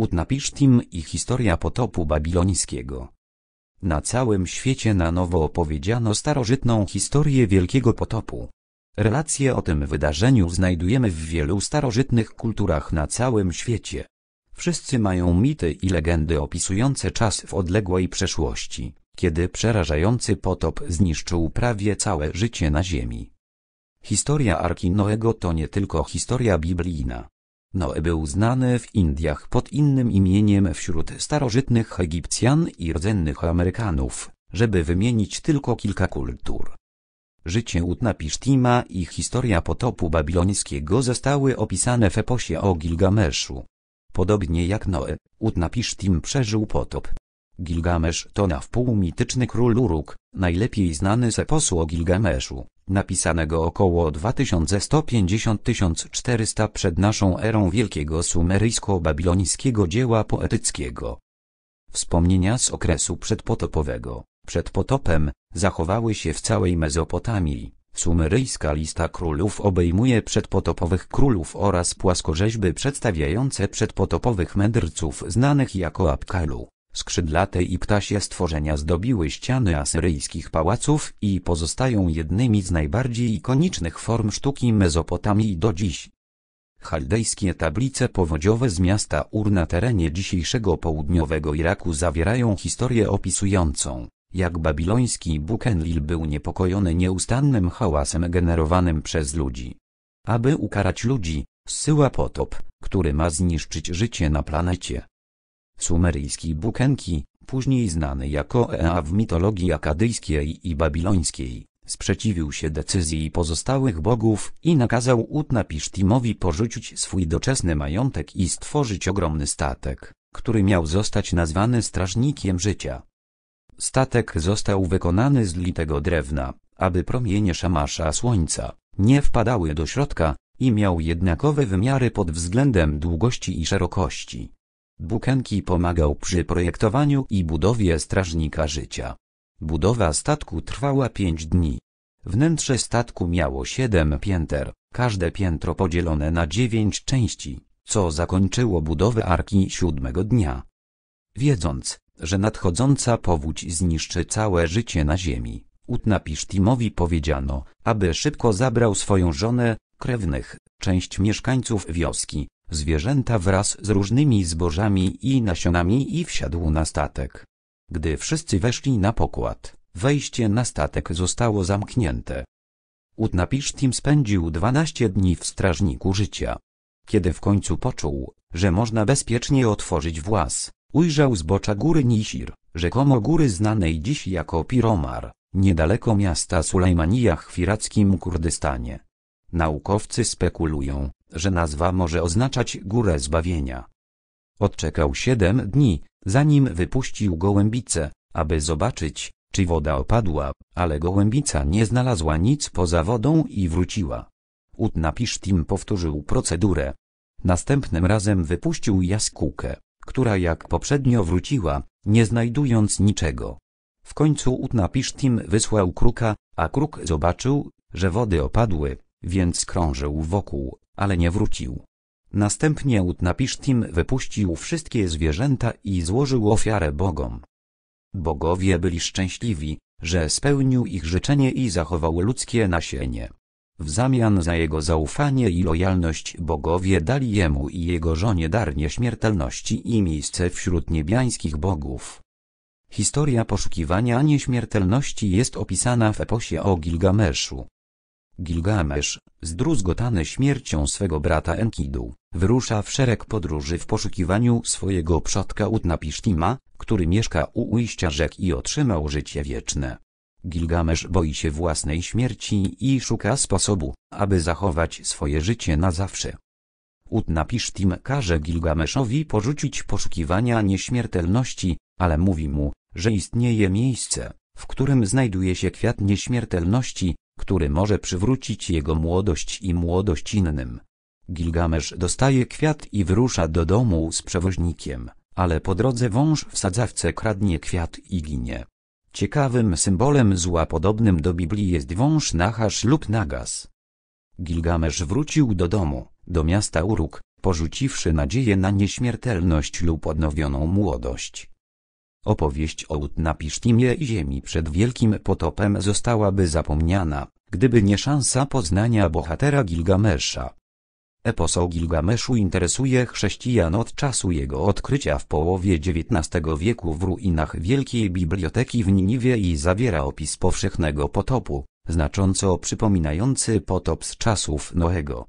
Utnapisztim i historia potopu babilońskiego. Na całym świecie na nowo opowiedziano starożytną historię Wielkiego Potopu. Relacje o tym wydarzeniu znajdujemy w wielu starożytnych kulturach na całym świecie. Wszyscy mają mity i legendy opisujące czas w odległej przeszłości, kiedy przerażający potop zniszczył prawie całe życie na Ziemi. Historia Arki Noego to nie tylko historia biblijna. Noe był znany w Indiach pod innym imieniem wśród starożytnych Egipcjan i rdzennych Amerykanów, żeby wymienić tylko kilka kultur. Życie Utnapishtima i historia potopu babilońskiego zostały opisane w eposie o Gilgameszu. Podobnie jak Noe, Utnapishtim przeżył potop, Gilgamesz to na wpół mityczny król Uruk, najlepiej znany z eposu o Gilgameszu, napisanego około 2150-1400 przed naszą erą wielkiego sumeryjsko-babilońskiego dzieła poetyckiego. Wspomnienia z okresu przedpotopowego, przed potopem, zachowały się w całej Mezopotamii. Sumeryjska lista królów obejmuje przedpotopowych królów oraz płaskorzeźby przedstawiające przedpotopowych mędrców znanych jako Abkalu. Skrzydlate i ptasie stworzenia zdobiły ściany asyryjskich pałaców i pozostają jednymi z najbardziej ikonicznych form sztuki Mezopotamii do dziś. Chaldejskie tablice powodziowe z miasta Ur na terenie dzisiejszego południowego Iraku zawierają historię opisującą, jak babiloński Bukenlil był niepokojony nieustannym hałasem generowanym przez ludzi. Aby ukarać ludzi, zsyła potop, który ma zniszczyć życie na planecie sumeryjskiej Bukenki, później znany jako Ea w mitologii akadyjskiej i babilońskiej, sprzeciwił się decyzji pozostałych bogów i nakazał Utnapishtimowi porzucić swój doczesny majątek i stworzyć ogromny statek, który miał zostać nazwany Strażnikiem Życia. Statek został wykonany z litego drewna, aby promienie szamasza słońca nie wpadały do środka, i miał jednakowe wymiary pod względem długości i szerokości. Bukenki pomagał przy projektowaniu i budowie strażnika życia. Budowa statku trwała pięć dni. Wnętrze statku miało siedem pięter, każde piętro podzielone na dziewięć części, co zakończyło budowę arki siódmego dnia. Wiedząc, że nadchodząca powódź zniszczy całe życie na ziemi, Utnapishtimowi powiedziano, aby szybko zabrał swoją żonę, krewnych, część mieszkańców wioski, Zwierzęta wraz z różnymi zbożami i nasionami i wsiadł na statek. Gdy wszyscy weszli na pokład, wejście na statek zostało zamknięte. Utnapishtim spędził 12 dni w strażniku życia. Kiedy w końcu poczuł, że można bezpiecznie otworzyć włas, ujrzał zbocza góry Nisir, rzekomo góry znanej dziś jako Piromar, niedaleko miasta Sulejmanija w irackim Kurdystanie. Naukowcy spekulują, że nazwa może oznaczać górę zbawienia. Odczekał siedem dni, zanim wypuścił gołębicę, aby zobaczyć, czy woda opadła, ale gołębica nie znalazła nic poza wodą i wróciła. Utnapishtim powtórzył procedurę. Następnym razem wypuścił jaskółkę, która jak poprzednio wróciła, nie znajdując niczego. W końcu Utnapishtim wysłał kruka, a kruk zobaczył, że wody opadły, więc krążył wokół, ale nie wrócił. Następnie Utnapisztim wypuścił wszystkie zwierzęta i złożył ofiarę bogom. Bogowie byli szczęśliwi, że spełnił ich życzenie i zachował ludzkie nasienie. W zamian za jego zaufanie i lojalność bogowie dali jemu i jego żonie dar nieśmiertelności i miejsce wśród niebiańskich bogów. Historia poszukiwania nieśmiertelności jest opisana w eposie o Gilgameszu. Gilgamesz, zdruzgotany śmiercią swego brata Enkidu, wyrusza w szereg podróży w poszukiwaniu swojego przodka Utnapishtima, który mieszka u ujścia rzek i otrzymał życie wieczne. Gilgamesz boi się własnej śmierci i szuka sposobu, aby zachować swoje życie na zawsze. Utnapishtim każe Gilgameszowi porzucić poszukiwania nieśmiertelności, ale mówi mu, że istnieje miejsce, w którym znajduje się kwiat nieśmiertelności, który może przywrócić jego młodość i młodość innym. Gilgamesz dostaje kwiat i wyrusza do domu z przewoźnikiem, ale po drodze wąż w sadzawce kradnie kwiat i ginie. Ciekawym symbolem zła podobnym do Biblii jest wąż nachasz lub Nagas. Gilgamesz wrócił do domu, do miasta Uruk, porzuciwszy nadzieję na nieśmiertelność lub odnowioną młodość. Opowieść o Pisztimie i ziemi przed wielkim potopem zostałaby zapomniana, gdyby nie szansa poznania bohatera Gilgamesza. Epos o Gilgameszu interesuje chrześcijan od czasu jego odkrycia w połowie XIX wieku w ruinach Wielkiej Biblioteki w Niniwie i zawiera opis powszechnego potopu, znacząco przypominający potop z czasów Noego.